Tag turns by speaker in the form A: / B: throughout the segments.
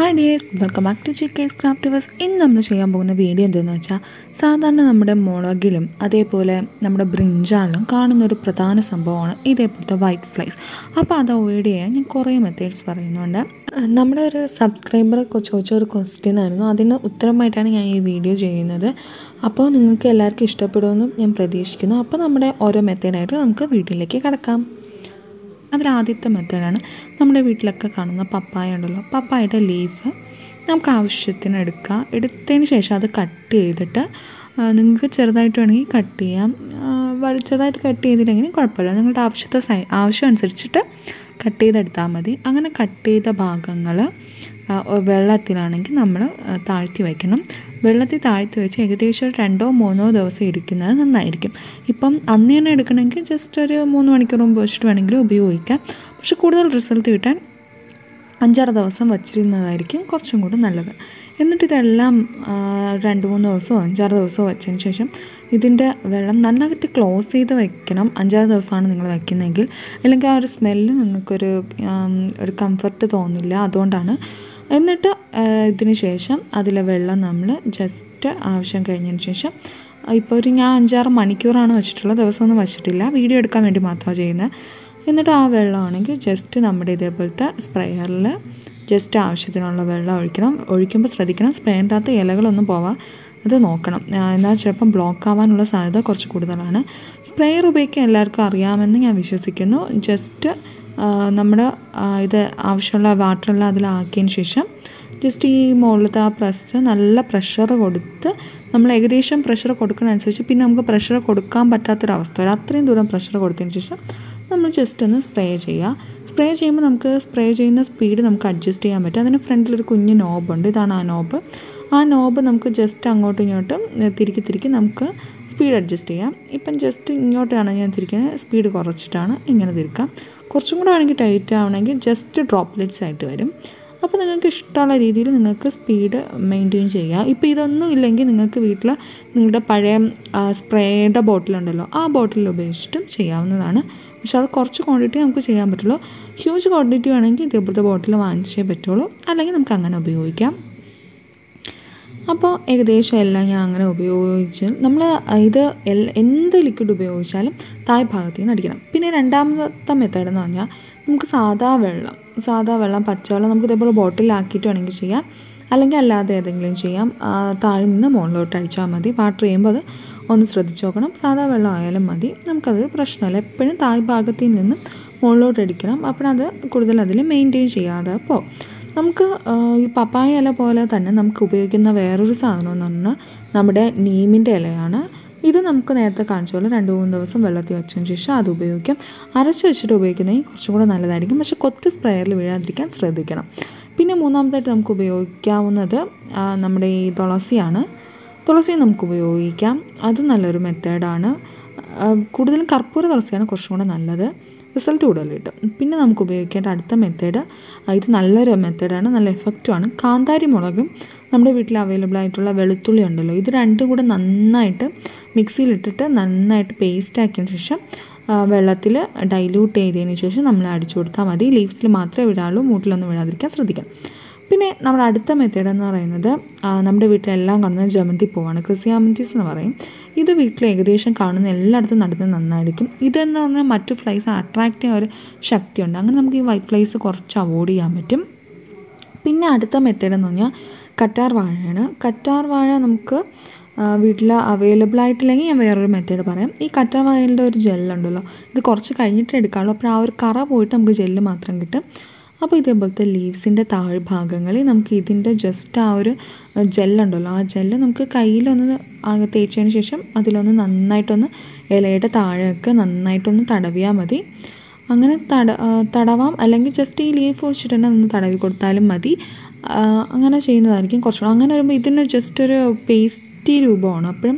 A: hi dears welcome back to chickies craft verse ഇന്ന് നമ്മൾ ചെയ്യാൻ പോകുന്ന വീഡിയോ എന്താണെന്ന് വെച്ചാൽ സാധാരണ നമ്മുടെ മുളകിലും അതേപോലെ നമ്മുടെ ബ്രിഞ്ചാണിലും കാണുന്ന ഒരു പ്രധാന സംഭവമാണ് ഇതേപോലത്തെ വൈറ്റ് ഫ്ലൈസ് അപ്പോൾ അത് അവോയ്ഡ് ചെയ്യാൻ ഞാൻ കുറേ മെത്തേഡ്സ് പറയുന്നുണ്ട് നമ്മുടെ ഒരു സബ്സ്ക്രൈബർ ചോദിച്ച ഒരു ക്വസ്റ്റ്യൻ ആയിരുന്നു അതിന് ഉത്തരമായിട്ടാണ് ഞാൻ ഈ വീഡിയോ ചെയ്യുന്നത് അപ്പോൾ നിങ്ങൾക്ക് എല്ലാവർക്കും ഇഷ്ടപ്പെടുമെന്നും ഞാൻ പ്രതീക്ഷിക്കുന്നു അപ്പോൾ നമ്മുടെ ഓരോ മെത്തേഡായിട്ട് നമുക്ക് വീഡിയോയിലേക്ക് കിടക്കാം അതിലാദ്യത്തെ മെത്തേഡാണ് നമ്മുടെ വീട്ടിലൊക്കെ കാണുന്ന പപ്പായ ഉണ്ടല്ലോ പപ്പായയുടെ ലീഫ് നമുക്ക് ആവശ്യത്തിന് എടുക്കുക എടുത്തതിന് ശേഷം അത് കട്ട് ചെയ്തിട്ട് നിങ്ങൾക്ക് ചെറുതായിട്ട് വേണമെങ്കിൽ കട്ട് ചെയ്യാം വലിച്ചതായിട്ട് കട്ട് ചെയ്തില്ലെങ്കിലും കുഴപ്പമില്ല നിങ്ങളുടെ ആവശ്യത്തെ സൈ ആവശ്യം അനുസരിച്ചിട്ട് കട്ട് ചെയ്തെടുത്താൽ മതി അങ്ങനെ കട്ട് ചെയ്ത ഭാഗങ്ങൾ വെള്ളത്തിലാണെങ്കിൽ നമ്മൾ താഴ്ത്തി വയ്ക്കണം വെള്ളത്തിൽ താഴ്ത്തി വെച്ച് ഏകദേശം രണ്ടോ മൂന്നോ ദിവസം ഇരിക്കുന്നത് നന്നായിരിക്കും ഇപ്പം അന്ന് തന്നെ എടുക്കണമെങ്കിൽ ജസ്റ്റ് ഒരു മൂന്ന് മണിക്കൂർ മുമ്പ് വെച്ചിട്ട് വേണമെങ്കിലും ഉപയോഗിക്കാം പക്ഷെ കൂടുതൽ റിസൾട്ട് കിട്ടാൻ അഞ്ചാറ് ദിവസം വച്ചിരുന്നതായിരിക്കും കുറച്ചും കൂടെ നല്ലത് എന്നിട്ട് ഇതെല്ലാം രണ്ട് മൂന്ന് ദിവസമോ അഞ്ചാറ് ദിവസമോ വെച്ചതിന് ശേഷം ഇതിൻ്റെ വെള്ളം നന്നായിട്ട് ക്ലോസ് ചെയ്ത് വെക്കണം അഞ്ചാറ് ദിവസമാണ് നിങ്ങൾ വയ്ക്കുന്നതെങ്കിൽ അല്ലെങ്കിൽ ആ ഒരു സ്മെല്ല് നിങ്ങൾക്കൊരു ഒരു കംഫർട്ട് തോന്നില്ല അതുകൊണ്ടാണ് എന്നിട്ട് ഇതിന് ശേഷം അതിലെ വെള്ളം നമ്മൾ ജസ്റ്റ് ആവശ്യം കഴിഞ്ഞതിന് ശേഷം ഇപ്പോൾ ഒരു ഞാൻ അഞ്ചാറ് മണിക്കൂറാണ് വെച്ചിട്ടുള്ളത് ദിവസമൊന്നും വെച്ചിട്ടില്ല വീഡിയോ എടുക്കാൻ വേണ്ടി മാത്രമാണ് ചെയ്യുന്നത് എന്നിട്ട് ആ വെള്ളമാണെങ്കിൽ ജസ്റ്റ് നമ്മുടെ ഇതേപോലത്തെ സ്പ്രെയറിൽ ജസ്റ്റ് ആവശ്യത്തിനുള്ള വെള്ളം ഒഴിക്കണം ഒഴിക്കുമ്പോൾ ശ്രദ്ധിക്കണം സ്പ്രേൻ്റെ അകത്ത് ഇലകളൊന്നും പോവാം അത് നോക്കണം എന്നാൽ ചിലപ്പം ബ്ലോക്ക് ആവാനുള്ള സാധ്യത കുറച്ച് കൂടുതലാണ് സ്പ്രേയർ ഉപയോഗിക്കാൻ എല്ലാവർക്കും അറിയാമെന്ന് ഞാൻ വിശ്വസിക്കുന്നു ജസ്റ്റ് നമ്മുടെ ഇത് ആവശ്യമുള്ള വാട്ടറെല്ലാം അതിലാക്കിയതിന് ശേഷം ജസ്റ്റ് ഈ മുകളിലത്തെ ആ പ്രസ് നല്ല പ്രഷർ കൊടുത്ത് നമ്മൾ ഏകദേശം പ്രഷർ കൊടുക്കുന്നതനുസരിച്ച് പിന്നെ നമുക്ക് പ്രഷർ കൊടുക്കാൻ പറ്റാത്തൊരവസ്ഥ വരും അത്രയും ദൂരം പ്രഷർ കൊടുത്തതിന് ശേഷം നമ്മൾ ജസ്റ്റ് ഒന്ന് സ്പ്രേ ചെയ്യുക സ്പ്രേ ചെയ്യുമ്പോൾ നമുക്ക് സ്പ്രേ ചെയ്യുന്ന സ്പീഡ് നമുക്ക് അഡ്ജസ്റ്റ് ചെയ്യാൻ പറ്റും അതിന് ഫ്രണ്ടിലൊരു കുഞ്ഞ് ഉണ്ട് ഇതാണ് ആ നോബ് ആ നോബ് നമുക്ക് ജസ്റ്റ് അങ്ങോട്ടും ഇങ്ങോട്ടും തിരിക്കി തിരിക്കി നമുക്ക് സ്പീഡ് അഡ്ജസ്റ്റ് ചെയ്യാം ഇപ്പം ജസ്റ്റ് ഇങ്ങോട്ടാണ് ഞാൻ തിരിക്കുന്നത് സ്പീഡ് കുറച്ചിട്ടാണ് ഇങ്ങനെ തിരിക്കാം കുറച്ചും കൂടെ വേണമെങ്കിൽ ടൈറ്റ് ആവണമെങ്കിൽ ജസ്റ്റ് ഡ്രോപ്ലെറ്റ്സ് ആയിട്ട് വരും അപ്പോൾ നിങ്ങൾക്ക് ഇഷ്ടമുള്ള രീതിയിൽ നിങ്ങൾക്ക് സ്പീഡ് മെയിൻറ്റെയിൻ ചെയ്യാം ഇപ്പോൾ ഇതൊന്നും ഇല്ലെങ്കിൽ നിങ്ങൾക്ക് വീട്ടിൽ നിങ്ങളുടെ പഴയ സ്പ്രേയുടെ ബോട്ടിലുണ്ടല്ലോ ആ ബോട്ടിൽ ഉപയോഗിച്ചിട്ടും ചെയ്യാവുന്നതാണ് പക്ഷെ അത് കുറച്ച് ക്വാണ്ടിറ്റി നമുക്ക് ചെയ്യാൻ പറ്റുള്ളൂ ഹ്യൂജ് ക്വാണ്ടിറ്റി വേണമെങ്കിൽ ഇതേപോലത്തെ ബോട്ടിൽ വാങ്ങിച്ചേ പറ്റുള്ളൂ അല്ലെങ്കിൽ നമുക്ക് അങ്ങനെ ഉപയോഗിക്കാം അപ്പോൾ ഏകദേശം എല്ലാം ഞാൻ അങ്ങനെ ഉപയോഗിച്ച് നമ്മൾ ഇത് എന്ത് ലിക്വിഡ് ഉപയോഗിച്ചാലും താഴ് ഭാഗത്ത് നിന്ന് അടിക്കണം പിന്നെ രണ്ടാമത്തെ മെത്തേഡ് എന്ന് പറഞ്ഞാൽ നമുക്ക് സാധാ വെള്ളം സാധാ വെള്ളം പച്ചവെള്ളം നമുക്ക് ഇതേപോലെ ബോട്ടിലാക്കിയിട്ട് വേണമെങ്കിൽ ചെയ്യാം അല്ലെങ്കിൽ അല്ലാതെ ഏതെങ്കിലും ചെയ്യാം താഴെ നിന്ന് മുകളിലോട്ട് അടിച്ചാൽ മതി വാട്ടർ ചെയ്യുമ്പോൾ അത് ഒന്ന് ശ്രദ്ധിച്ച് നോക്കണം സാധാ വെള്ളം ആയാലും മതി നമുക്കത് പ്രശ്നമല്ല എപ്പോഴും തായ് ഭാഗത്തിൽ നിന്ന് മുകളിലോട്ട് അടിക്കണം അപ്പോൾ അത് കൂടുതൽ അതിൽ മെയിൻറ്റെയിൻ ചെയ്യാതെ പോകും നമുക്ക് ഈ പപ്പായ ഇല പോലെ തന്നെ നമുക്ക് ഉപയോഗിക്കുന്ന വേറൊരു സാധനം എന്ന് പറഞ്ഞാൽ നമ്മുടെ നീമിൻ്റെ ഇലയാണ് ഇത് നമുക്ക് നേരത്തെ കാണിച്ച പോലെ രണ്ട് മൂന്ന് ദിവസം വെള്ളത്തിൽ വെച്ചതിന് ശേഷം അത് ഉപയോഗിക്കാം അരച്ച് വെച്ചിട്ട് ഉപയോഗിക്കുന്നതെങ്കിൽ കുറച്ചും കൂടെ നല്ലതായിരിക്കും പക്ഷെ കൊത്ത് സ്പ്രേയറിൽ വീഴാതിരിക്കാൻ ശ്രദ്ധിക്കണം പിന്നെ മൂന്നാമതായിട്ട് നമുക്ക് ഉപയോഗിക്കാവുന്നത് നമ്മുടെ ഈ തുളസിയാണ് തുളസി നമുക്ക് ഉപയോഗിക്കാം അത് നല്ലൊരു മെത്തേഡാണ് കൂടുതലും കർപ്പൂര തുളസിയാണ് കുറച്ചും കൂടെ നല്ലത് റിസൾട്ട് കൂടുതൽ കിട്ടും പിന്നെ നമുക്ക് ഉപയോഗിക്കേണ്ട അടുത്ത മെത്തേഡ് ഇത് നല്ലൊരു മെത്തേഡാണ് നല്ല എഫക്റ്റുമാണ് കാന്താരി മുളകും നമ്മുടെ വീട്ടിൽ അവൈലബിൾ ആയിട്ടുള്ള വെളുത്തുള്ളി ഉണ്ടല്ലോ ഇത് രണ്ടും കൂടെ നന്നായിട്ട് മിക്സിയിലിട്ടിട്ട് നന്നായിട്ട് പേസ്റ്റ് ആക്കിയതിന് ശേഷം വെള്ളത്തിൽ ഡൈല്യൂട്ട് ചെയ്തതിന് ശേഷം നമ്മൾ അടിച്ചു കൊടുത്താൽ മതി ലീവ്സിൽ മാത്രമേ വിടാവുള്ളൂ മൂട്ടിലൊന്നും വിടാതിരിക്കാൻ ശ്രദ്ധിക്കണം പിന്നെ നമ്മുടെ അടുത്ത മെത്തേഡ് എന്ന് പറയുന്നത് നമ്മുടെ വീട്ടിലെല്ലാം കാണുന്ന ജമന്തി പൂവാണ് ക്രിസിയാമന്തീസ് എന്ന് പറയും ഇത് വീട്ടിൽ ഏകദേശം കാണുന്ന എല്ലായിടത്തും നടത്തുന്നത് നന്നായിരിക്കും ഇതെന്ന് പറഞ്ഞാൽ മറ്റു ഫ്ലൈസ് അട്രാക്റ്റ് ചെയ്യാൻ ഒരു ശക്തിയുണ്ട് അങ്ങനെ നമുക്ക് ഈ വൈറ്റ് ഫ്ലൈസ് കുറച്ച് അവോയ്ഡ് ചെയ്യാൻ പറ്റും പിന്നെ അടുത്ത മെത്തേഡ് എന്ന് പറഞ്ഞാൽ കറ്റാർ വാഴയാണ് കറ്റാർ വാഴ നമുക്ക് വീട്ടിൽ അവൈലബിൾ ആയിട്ടില്ലെങ്കിൽ ഞാൻ വേറൊരു മെത്തേഡ് പറയാം ഈ കറ്റാർ വാഴയുടെ ഒരു ജെല്ലുണ്ടല്ലോ ഇത് കുറച്ച് കഴിഞ്ഞിട്ട് എടുക്കാവുള്ളൂ അപ്പോൾ ആ ഒരു കറ പോയിട്ട് നമുക്ക് ജെല്ല് മാത്രം കിട്ടും അപ്പോൾ ഇതേപോലത്തെ ലീവ്സിൻ്റെ താഴ്ഭാഗങ്ങളിൽ നമുക്ക് ഇതിൻ്റെ ജസ്റ്റ് ആ ഒരു ജെല്ലുണ്ടല്ലോ ആ ജെല്ല് നമുക്ക് കയ്യിലൊന്ന് തേച്ചതിന് ശേഷം അതിലൊന്ന് നന്നായിട്ടൊന്ന് ഇലയുടെ താഴെയൊക്കെ നന്നായിട്ടൊന്ന് തടവിയാൽ മതി അങ്ങനെ തട തടവാം അല്ലെങ്കിൽ ജസ്റ്റ് ഈ ലീഫ് വെച്ചിട്ട് ഒന്ന് തടവി കൊടുത്താലും മതി അങ്ങനെ ചെയ്യുന്നതായിരിക്കും കുറച്ചുകൂടെ അങ്ങനെ വരുമ്പോൾ ഇതിന് ജസ്റ്റ് ഒരു പേസ്റ്റ് രൂപമാണ് അപ്പോഴും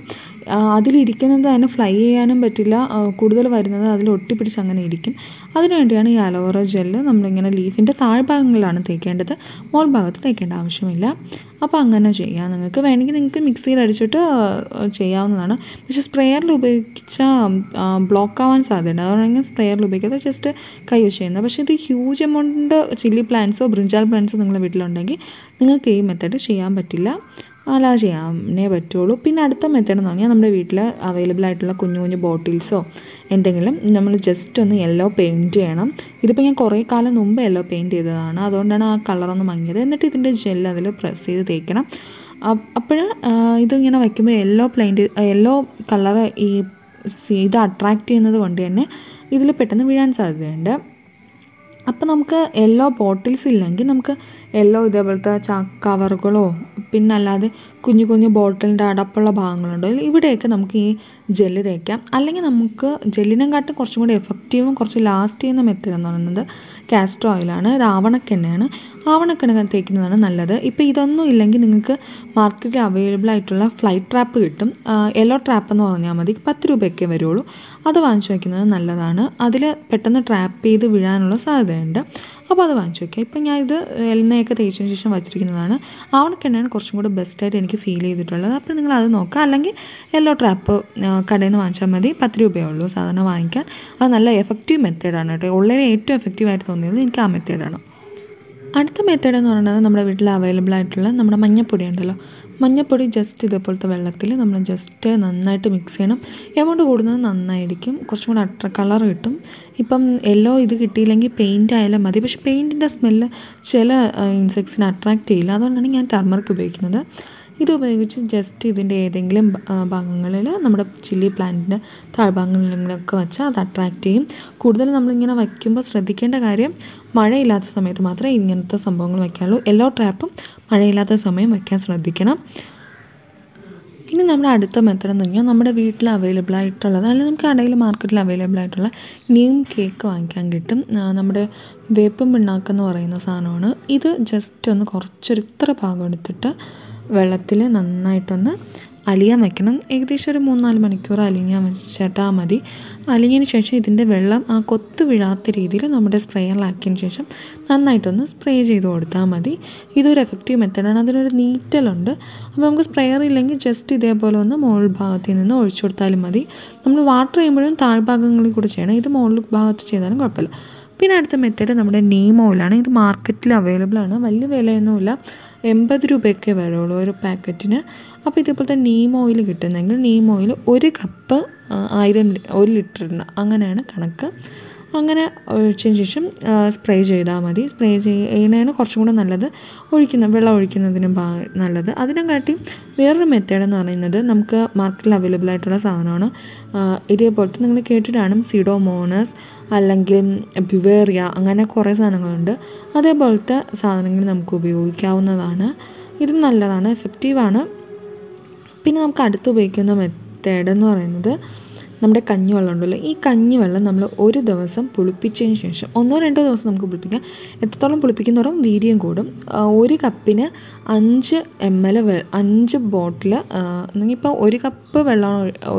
A: അതിലിരിക്കുന്നത് തന്നെ ഫ്ലൈ ചെയ്യാനും പറ്റില്ല കൂടുതൽ വരുന്നത് അതിൽ ഒട്ടിപ്പിടിച്ച് അങ്ങനെ ഇരിക്കും അതിനുവേണ്ടിയാണ് ഈ അലോവേറ ജെല്ല് നമ്മളിങ്ങനെ ലീഫിൻ്റെ താഴ്ഭാഗങ്ങളിലാണ് തേക്കേണ്ടത് മോൾ ഭാഗത്ത് തേക്കേണ്ട ആവശ്യമില്ല അപ്പോൾ അങ്ങനെ ചെയ്യാം നിങ്ങൾക്ക് വേണമെങ്കിൽ നിങ്ങൾക്ക് മിക്സിയിൽ അടിച്ചിട്ട് ചെയ്യാവുന്നതാണ് പക്ഷേ സ്പ്രേയറിൽ ഉപയോഗിച്ച ബ്ലോക്ക് ആവാൻ സാധ്യതയുണ്ട് അതുകൊണ്ടെങ്കിൽ സ്പ്രേയറിൽ ഉപയോഗിക്കാതെ ജസ്റ്റ് കൈ യൂസ് ചെയ്യുന്നത് പക്ഷേ ഇത് ഹ്യൂജ് എമൗണ്ട് ചില്ലി പ്ലാന്റ്സോ ബ്രിഞ്ചാൽ പ്ലാന്റ്സോ നിങ്ങളുടെ വീട്ടിലുണ്ടെങ്കിൽ നിങ്ങൾക്ക് ഈ മെത്തേഡ് ചെയ്യാൻ പറ്റില്ല അലാ ചെയ്യാനേ പറ്റുള്ളൂ പിന്നെ അടുത്ത മെത്തേഡ് എന്ന് പറഞ്ഞാൽ നമ്മുടെ വീട്ടിൽ അവൈലബിൾ ആയിട്ടുള്ള കുഞ്ഞു കുഞ്ഞു ബോട്ടിൽസോ എന്തെങ്കിലും നമ്മൾ ജസ്റ്റ് ഒന്ന് യെല്ലോ പെയിൻറ്റ് ചെയ്യണം ഇതിപ്പോൾ ഞാൻ കുറേ കാലം മുമ്പ് യെല്ലോ പെയിൻറ്റ് ചെയ്തതാണ് അതുകൊണ്ടാണ് ആ കളറൊന്ന് മങ്ങിയത് എന്നിട്ട് ഇതിൻ്റെ ജെൽ അതിൽ പ്രസ് ചെയ്ത് തേക്കണം അപ്പോൾ ഇതിങ്ങനെ വയ്ക്കുമ്പോൾ യെല്ലോ പ്ലെയിൻറ്റ് യെല്ലോ കളറ് ഈ ഇത് അട്രാക്റ്റ് ചെയ്യുന്നത് കൊണ്ട് തന്നെ ഇതിൽ പെട്ടെന്ന് വീഴാൻ സാധ്യതയുണ്ട് അപ്പോൾ നമുക്ക് യെല്ലോ ബോട്ടിൽസ് ഇല്ലെങ്കിൽ നമുക്ക് യെല്ലോ ഇതേപോലത്തെ ച കവറുകളോ പിന്നെ അല്ലാതെ കുഞ്ഞു കുഞ്ഞു ബോട്ടിലിൻ്റെ അടപ്പുള്ള ഭാഗങ്ങളുണ്ട് ഇവിടെയൊക്കെ നമുക്ക് ഈ ജെല്ല് തേക്കാം അല്ലെങ്കിൽ നമുക്ക് ജെല്ലിനെക്കാട്ടും കുറച്ചും കൂടി എഫക്റ്റീവും കുറച്ച് ലാസ്റ്റ് ചെയ്യുന്ന മെത്തേഡ് എന്ന് പറയുന്നത് കാസ്റ്റർ ഓയിലാണ് ഇത് ആവണക്കെണ്ണയാണ് ആവണക്കെണ്ണ തേക്കുന്നതാണ് നല്ലത് ഇപ്പോൾ ഇതൊന്നും ഇല്ലെങ്കിൽ നിങ്ങൾക്ക് മാർക്കറ്റിൽ അവൈലബിൾ ആയിട്ടുള്ള ഫ്ലൈറ്റ് ട്രാപ്പ് കിട്ടും യെല്ലോ ട്രാപ്പ് എന്ന് പറഞ്ഞാൽ മതി പത്ത് രൂപയൊക്കെ വരുള്ളൂ അത് വാങ്ങിച്ചു വയ്ക്കുന്നത് നല്ലതാണ് അതിൽ പെട്ടെന്ന് ട്രാപ്പ് ചെയ്ത് വീഴാനുള്ള സാധ്യതയുണ്ട് അപ്പോൾ അത് വാങ്ങിച്ചു വയ്ക്കുക ഇപ്പം ഞാൻ ഇത് എണ്ണയൊക്കെ തേച്ചതിന് ശേഷം വച്ചിരിക്കുന്നതാണ് ആവണക്കെണ്ണയാണ് കുറച്ചും കൂടെ ബെസ്റ്റായിട്ട് എനിക്ക് ഫീൽ ചെയ്തിട്ടുള്ളത് അപ്പോൾ നിങ്ങൾ അത് നോക്കുക അല്ലെങ്കിൽ യെല്ലോ ട്രാപ്പ് കടയിൽ നിന്ന് വാങ്ങിച്ചാൽ മതി പത്ത് രൂപയേ ഉള്ളൂ സാധാരണ വാങ്ങിക്കാൻ അത് നല്ല എഫക്റ്റീവ് മെത്തേഡാണ് കേട്ടോ ഉള്ളതിൽ ഏറ്റവും ആയിട്ട് തോന്നിയത് എനിക്ക് ആ മെത്തേഡാണ് അടുത്ത മെത്തേഡ് എന്ന് പറയുന്നത് നമ്മുടെ വീട്ടിൽ അവൈലബിൾ ആയിട്ടുള്ള നമ്മുടെ മഞ്ഞപ്പൊടി ഉണ്ടല്ലോ മഞ്ഞപ്പൊടി ജസ്റ്റ് ഇതേപോലത്തെ വെള്ളത്തിൽ നമ്മൾ ജസ്റ്റ് നന്നായിട്ട് മിക്സ് ചെയ്യണം എമൗണ്ട് കൂടുന്നത് നന്നായിരിക്കും കുറച്ചും കൂടെ അട്ര കളർ കിട്ടും ഇപ്പം യെല്ലോ ഇത് കിട്ടിയില്ലെങ്കിൽ പെയിൻ്റ് ആയാലും മതി പക്ഷേ പെയിൻറ്റിൻ്റെ സ്മെല്ല് ചില ഇൻസെക്ട്സിനെ അട്രാക്റ്റ് ചെയ്യില്ല അതുകൊണ്ടാണ് ഞാൻ ടർമർക്ക് ഉപയോഗിക്കുന്നത് ഇത് ഉപയോഗിച്ച് ജസ്റ്റ് ഇതിൻ്റെ ഏതെങ്കിലും ഭാഗങ്ങളിൽ നമ്മുടെ ചില്ലി പ്ലാന്റിൻ്റെ താഴ്ഭാഗങ്ങളിലൊക്കെ വെച്ചാൽ അത് അട്രാക്റ്റ് ചെയ്യും കൂടുതൽ നമ്മളിങ്ങനെ വയ്ക്കുമ്പോൾ ശ്രദ്ധിക്കേണ്ട കാര്യം മഴയില്ലാത്ത സമയത്ത് മാത്രമേ ഇങ്ങനത്തെ സംഭവങ്ങൾ വയ്ക്കാനുള്ളൂ എല്ലോ ട്രാപ്പും മഴയില്ലാത്ത സമയം വയ്ക്കാൻ ശ്രദ്ധിക്കണം ഇനി നമ്മുടെ അടുത്ത മെത്തഡ് എന്ന് പറഞ്ഞാൽ നമ്മുടെ വീട്ടിൽ അവൈലബിൾ ആയിട്ടുള്ളത് അല്ലെങ്കിൽ നമുക്ക് കടയിൽ മാർക്കറ്റിൽ അവൈലബിൾ ആയിട്ടുള്ള നീം കേക്ക് വാങ്ങിക്കാൻ കിട്ടും നമ്മുടെ വേപ്പും പിണ്ണാക്കെന്ന് പറയുന്ന സാധനമാണ് ഇത് ജസ്റ്റ് ഒന്ന് കുറച്ചൊരു ഇത്ര പാകം എടുത്തിട്ട് വെള്ളത്തിൽ നന്നായിട്ടൊന്ന് അലിയാൻ വയ്ക്കണം ഏകദേശം ഒരു മൂന്നാല് മണിക്കൂർ അലിഞ്ഞാൽ വെച്ചിട്ടാൽ മതി അലിഞ്ഞതിന് ശേഷം ഇതിൻ്റെ വെള്ളം ആ കൊത്ത് വീഴാത്ത രീതിയിൽ നമ്മുടെ സ്പ്രേയറിലാക്കിയതിന് ശേഷം നന്നായിട്ടൊന്ന് സ്പ്രേ ചെയ്ത് കൊടുത്താൽ മതി ഇതൊരു എഫക്റ്റീവ് മെത്തേഡാണ് അതിനൊരു നീറ്റലുണ്ട് അപ്പോൾ നമുക്ക് സ്പ്രേയർ ഇല്ലെങ്കിൽ ജസ്റ്റ് ഇതേപോലെ ഒന്ന് മോൾ ഭാഗത്തിൽ നിന്ന് ഒഴിച്ചു കൊടുത്താലും മതി നമ്മൾ വാട്ടർ ചെയ്യുമ്പോഴും താഴ്ഭാഗങ്ങളിൽ കൂടെ ചെയ്യണം ഇത് മോൾ ഭാഗത്ത് ചെയ്താലും കുഴപ്പമില്ല പിന്നെ അടുത്ത മെത്തേഡ് നമ്മുടെ നീം ഓയിലാണ് ഇത് മാർക്കറ്റിൽ അവൈലബിൾ ആണ് വലിയ വിലയൊന്നുമില്ല എൺപത് രൂപയൊക്കെ വരുള്ളൂ ഒരു പാക്കറ്റിന് അപ്പോൾ ഇതേപോലത്തെ നീം ഓയിൽ കിട്ടുന്നെങ്കിൽ നീം ഓയിൽ ഒരു കപ്പ് ആയിരം ഒരു ലിറ്ററിന് അങ്ങനെയാണ് കണക്ക് അങ്ങനെ ഒഴിച്ചതിന് ശേഷം സ്പ്രേ ചെയ്താൽ മതി സ്പ്രേ ചെയ്യുന്നതാണ് കുറച്ചും കൂടെ നല്ലത് ഒഴിക്കുന്ന വെള്ളം ഒഴിക്കുന്നതിന് നല്ലത് അതിനെക്കാട്ടി വേറൊരു മെത്തേഡ് എന്ന് പറയുന്നത് നമുക്ക് മാർക്കറ്റിൽ അവൈലബിൾ ആയിട്ടുള്ള സാധനമാണ് ഇതേപോലത്തെ നിങ്ങൾ കേട്ടിട്ടാണ് സിഡോമോണസ് അല്ലെങ്കിൽ ബ്യുവേറിയ അങ്ങനെ കുറേ സാധനങ്ങളുണ്ട് അതേപോലത്തെ സാധനങ്ങൾ നമുക്ക് ഉപയോഗിക്കാവുന്നതാണ് ഇതും നല്ലതാണ് എഫക്റ്റീവാണ് പിന്നെ നമുക്ക് അടുത്ത് ഉപയോഗിക്കുന്ന മെത്തേഡ് എന്ന് പറയുന്നത് നമ്മുടെ കഞ്ഞിവെള്ളം ഉണ്ടല്ലോ ഈ കഞ്ഞിവെള്ളം നമ്മൾ ഒരു ദിവസം പുളിപ്പിച്ചതിന് ശേഷം ഒന്നോ രണ്ടോ ദിവസം നമുക്ക് പുളിപ്പിക്കാം എത്രത്തോളം പുളിപ്പിക്കുന്നതോറും വീര്യം കൂടും ഒരു കപ്പിന് അഞ്ച് എം എൽ അഞ്ച് ബോട്ടിൽ ഇപ്പോൾ ഒരു കപ്പ് വെള്ളം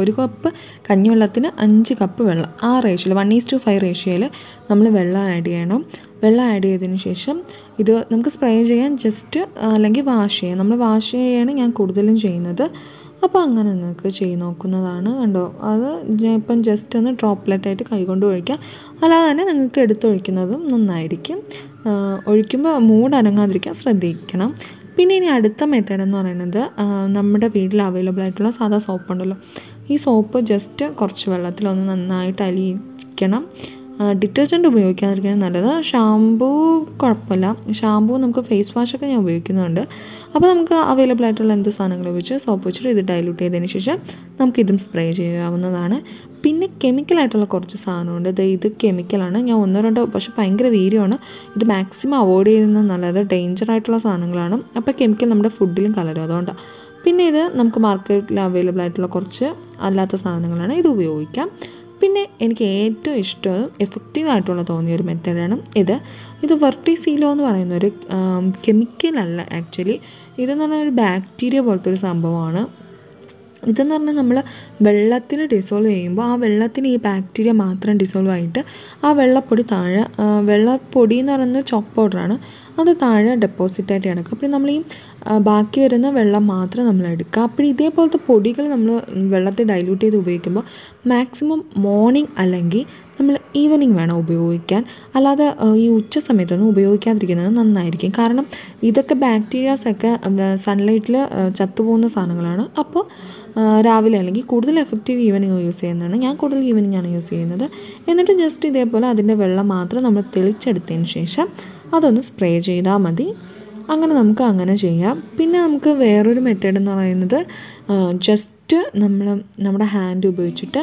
A: ഒരു കപ്പ് കഞ്ഞിവെള്ളത്തിന് അഞ്ച് കപ്പ് വെള്ളം ആ റേഷ്യോയിൽ വൺ ഈസ് ടു ഫൈവ് റേഷ്യോയിൽ നമ്മൾ വെള്ളം ആഡ് ചെയ്യണം വെള്ളം ആഡ് ചെയ്തതിന് ശേഷം ഇത് നമുക്ക് സ്പ്രേ ചെയ്യാൻ ജസ്റ്റ് അല്ലെങ്കിൽ വാഷ് ചെയ്യാം നമ്മൾ വാഷ് ചെയ്യാണ് ഞാൻ കൂടുതലും ചെയ്യുന്നത് അപ്പോൾ അങ്ങനെ നിങ്ങൾക്ക് ചെയ്ത് നോക്കുന്നതാണ് കണ്ടോ അത് ഇപ്പം ജസ്റ്റ് ഒന്ന് ആയിട്ട് കൈകൊണ്ട് ഒഴിക്കുക അല്ലാതെ തന്നെ നിങ്ങൾക്ക് എടുത്തൊഴിക്കുന്നതും നന്നായിരിക്കും ഒഴിക്കുമ്പോൾ മൂഡ് അനങ്ങാതിരിക്കാൻ ശ്രദ്ധിക്കണം പിന്നെ ഇനി അടുത്ത മെത്തേഡ് എന്ന് പറയുന്നത് നമ്മുടെ വീട്ടിൽ അവൈലബിൾ ആയിട്ടുള്ള സാധാ സോപ്പ് ഉണ്ടല്ലോ ഈ സോപ്പ് ജസ്റ്റ് കുറച്ച് വെള്ളത്തിൽ ഒന്ന് നന്നായിട്ട് അലിയിക്കണം ഡിറ്റർജൻറ്റ് ഉപയോഗിക്കാതിരിക്കുന്നത് നല്ലത് ഷാംപൂ കുഴപ്പമില്ല ഷാംപൂ നമുക്ക് ഫേസ് വാഷൊക്കെ ഞാൻ ഉപയോഗിക്കുന്നുണ്ട് അപ്പോൾ നമുക്ക് അവൈലബിൾ ആയിട്ടുള്ള എന്ത് സാധനങ്ങൾ ഉപയോഗിച്ച് സോപ്പ് വെച്ചിട്ട് ഇത് ഡൈലൂട്ട് ചെയ്തതിന് ശേഷം നമുക്കിതും സ്പ്രേ ചെയ്യാവുന്നതാണ് പിന്നെ കെമിക്കലായിട്ടുള്ള കുറച്ച് സാധനമുണ്ട് ഇത് ഇത് കെമിക്കലാണ് ഞാൻ ഒന്നോ രണ്ടോ പക്ഷെ ഭയങ്കര വീര്യമാണ് ഇത് മാക്സിമം അവോയ്ഡ് ചെയ്യുന്നത് നല്ലത് ഡേഞ്ചറായിട്ടുള്ള സാധനങ്ങളാണ് അപ്പോൾ കെമിക്കൽ നമ്മുടെ ഫുഡിലും കലരും അതുകൊണ്ടാണ് പിന്നെ ഇത് നമുക്ക് മാർക്കറ്റിൽ അവൈലബിൾ ആയിട്ടുള്ള കുറച്ച് അല്ലാത്ത സാധനങ്ങളാണ് ഇത് ഉപയോഗിക്കാം പിന്നെ എനിക്ക് ഏറ്റവും ഇഷ്ടം ആയിട്ടുള്ള തോന്നിയ ഒരു മെത്തേഡാണ് ഇത് ഇത് വെർട്ടിസീലോ എന്ന് പറയുന്ന ഒരു കെമിക്കലല്ല ആക്ച്വലി ഇതെന്ന് പറഞ്ഞാൽ ഒരു ബാക്ടീരിയ പോലത്തെ ഒരു സംഭവമാണ് ഇതെന്ന് പറഞ്ഞാൽ നമ്മൾ വെള്ളത്തിൽ ഡിസോൾവ് ചെയ്യുമ്പോൾ ആ വെള്ളത്തിന് ഈ ബാക്ടീരിയ മാത്രം ഡിസോൾവ് ആയിട്ട് ആ വെള്ളപ്പൊടി താഴെ വെള്ളപ്പൊടി എന്ന് പറയുന്നത് ചോക്ക് പൗഡറാണ് അത് താഴെ ഡെപ്പോസിറ്റ് ആയിട്ട് കിടക്കും അപ്പോൾ നമ്മൾ ഈ ബാക്കി വരുന്ന വെള്ളം മാത്രം നമ്മൾ എടുക്കുക അപ്പോൾ ഇതേപോലത്തെ പൊടികൾ നമ്മൾ വെള്ളത്തിൽ ഡൈല്യൂട്ട് ചെയ്ത് ഉപയോഗിക്കുമ്പോൾ മാക്സിമം മോർണിംഗ് അല്ലെങ്കിൽ നമ്മൾ ഈവനിങ് വേണം ഉപയോഗിക്കാൻ അല്ലാതെ ഈ ഉച്ച സമയത്തൊന്നും ഉപയോഗിക്കാതിരിക്കുന്നത് നന്നായിരിക്കും കാരണം ഇതൊക്കെ ബാക്ടീരിയാസൊക്കെ സൺലൈറ്റിൽ ചത്തുപോകുന്ന സാധനങ്ങളാണ് അപ്പോൾ രാവിലെ അല്ലെങ്കിൽ കൂടുതൽ എഫക്റ്റീവ് ഈവനിങ് യൂസ് ചെയ്യുന്നതാണ് ഞാൻ കൂടുതൽ ഈവനിങ്ങാണ് ആണ് യൂസ് ചെയ്യുന്നത് എന്നിട്ട് ജസ്റ്റ് ഇതേപോലെ അതിൻ്റെ വെള്ളം മാത്രം നമ്മൾ തെളിച്ചെടുത്തതിന് ശേഷം അതൊന്ന് സ്പ്രേ ചെയ്താൽ മതി അങ്ങനെ നമുക്ക് അങ്ങനെ ചെയ്യാം പിന്നെ നമുക്ക് വേറൊരു മെത്തേഡ് എന്ന് പറയുന്നത് ജസ്റ്റ് നമ്മൾ നമ്മുടെ ഹാൻഡ് ഉപയോഗിച്ചിട്ട്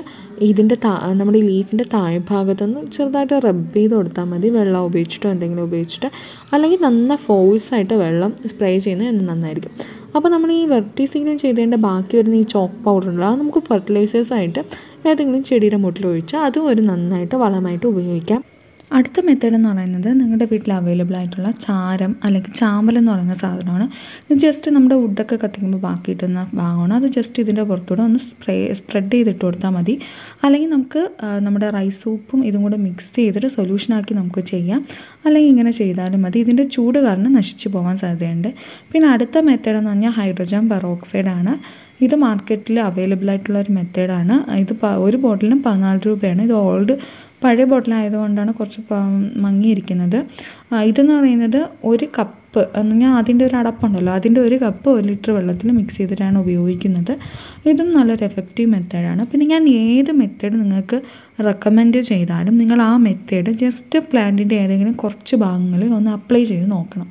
A: ഇതിൻ്റെ താ നമ്മുടെ ഈ ലീഫിൻ്റെ താഴ്ഭാഗത്തൊന്ന് ചെറുതായിട്ട് റബ്ബ് ചെയ്ത് കൊടുത്താൽ മതി വെള്ളം ഉപയോഗിച്ചിട്ടോ എന്തെങ്കിലും ഉപയോഗിച്ചിട്ട് അല്ലെങ്കിൽ നന്നായി ഫോഴ്സായിട്ട് വെള്ളം സ്പ്രേ ചെയ്യുന്നത് നന്നായിരിക്കും അപ്പോൾ നമ്മൾ ഈ വെർട്ടീസിങ്ങനെ ചെയ്തതിൻ്റെ ബാക്കി വരുന്ന ഈ ചോക്ക് പൗഡർ ഉണ്ടല്ലോ അത് നമുക്ക് ഫെർട്ടിലൈസേഴ്സായിട്ട് ഏതെങ്കിലും ചെടിയുടെ മുട്ടിൽ ഒഴിച്ചാൽ അതും ഒരു നന്നായിട്ട് വളമായിട്ട് ഉപയോഗിക്കാം അടുത്ത മെത്തേഡ് എന്ന് പറയുന്നത് നിങ്ങളുടെ വീട്ടിൽ അവൈലബിൾ ആയിട്ടുള്ള ചാരം അല്ലെങ്കിൽ ചാമ്പൽ എന്ന് പറയുന്ന സാധനമാണ് ഇത് ജസ്റ്റ് നമ്മുടെ വുഡൊക്കെ കത്തിക്കുമ്പോൾ ബാക്കി കിട്ടുന്ന ഭാഗമാണ് അത് ജസ്റ്റ് ഇതിൻ്റെ പുറത്തൂടെ ഒന്ന് സ്പ്രേ സ്പ്രെഡ് ചെയ്തിട്ട് കൊടുത്താൽ മതി അല്ലെങ്കിൽ നമുക്ക് നമ്മുടെ റൈസ് സൂപ്പും ഇതും കൂടെ മിക്സ് ചെയ്തിട്ട് സൊല്യൂഷനാക്കി നമുക്ക് ചെയ്യാം അല്ലെങ്കിൽ ഇങ്ങനെ ചെയ്താലും മതി ഇതിൻ്റെ ചൂട് കാരണം നശിച്ചു പോകാൻ സാധ്യതയുണ്ട് പിന്നെ അടുത്ത മെത്തേഡ് എന്ന് പറഞ്ഞാൽ ഹൈഡ്രജൻ പെറോക്സൈഡ് ആണ് ഇത് മാർക്കറ്റിൽ അവൈലബിൾ ആയിട്ടുള്ള ഒരു മെത്തേഡാണ് ഇത് ഒരു ബോട്ടിലും പതിനാല് രൂപയാണ് ഇത് ഓൾഡ് പഴയ ആയതുകൊണ്ടാണ് കുറച്ച് മങ്ങിയിരിക്കുന്നത് ഇതെന്ന് പറയുന്നത് ഒരു കപ്പ് ഞാൻ അതിൻ്റെ ഒരു അടപ്പുണ്ടല്ലോ അതിൻ്റെ ഒരു കപ്പ് ഒരു ലിറ്റർ വെള്ളത്തിൽ മിക്സ് ചെയ്തിട്ടാണ് ഉപയോഗിക്കുന്നത് ഇതും നല്ലൊരു എഫക്റ്റീവ് മെത്തേഡാണ് പിന്നെ ഞാൻ ഏത് മെത്തേഡ് നിങ്ങൾക്ക് റെക്കമെൻഡ് ചെയ്താലും നിങ്ങൾ ആ മെത്തേഡ് ജസ്റ്റ് പ്ലാന്റിൻ്റെ ഏതെങ്കിലും കുറച്ച് ഭാഗങ്ങളിൽ ഒന്ന് അപ്ലൈ ചെയ്ത് നോക്കണം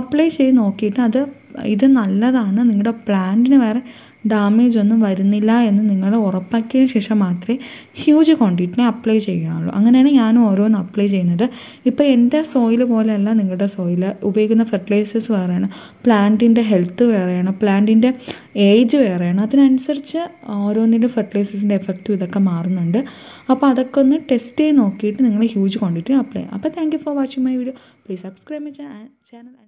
A: അപ്ലൈ ചെയ്ത് നോക്കിയിട്ട് അത് ഇത് നല്ലതാണ് നിങ്ങളുടെ പ്ലാന്റിന് വേറെ ഡാമേജ് ഒന്നും വരുന്നില്ല എന്ന് നിങ്ങൾ ഉറപ്പാക്കിയതിന് ശേഷം മാത്രമേ ഹ്യൂജ് ക്വാണ്ടിറ്റിനെ അപ്ലൈ ചെയ്യാനുള്ളൂ അങ്ങനെയാണ് ഞാൻ ഓരോന്ന് അപ്ലൈ ചെയ്യുന്നത് ഇപ്പോൾ എൻ്റെ സോയിൽ പോലെയല്ല നിങ്ങളുടെ സോയിൽ ഉപയോഗിക്കുന്ന ഫെർട്ടിലൈസേഴ്സ് വേറെയാണ് പ്ലാന്റിൻ്റെ ഹെൽത്ത് വേറെയാണ് പ്ലാന്റിൻ്റെ ഏജ് വേറെയാണ് അതിനനുസരിച്ച് ഓരോന്നിൻ്റെ ഫെർട്ടിലൈസേഴ്സിൻ്റെ എഫക്റ്റും ഇതൊക്കെ മാറുന്നുണ്ട് അപ്പോൾ അതൊക്കെ ഒന്ന് ടെസ്റ്റ് ചെയ്ത് നോക്കിയിട്ട് നിങ്ങൾ ഹ്യൂജ് ക്വാണ്ടിറ്റി അപ്ലൈ ചെയ്യാം അപ്പോൾ thank you for watching my video please subscribe my channel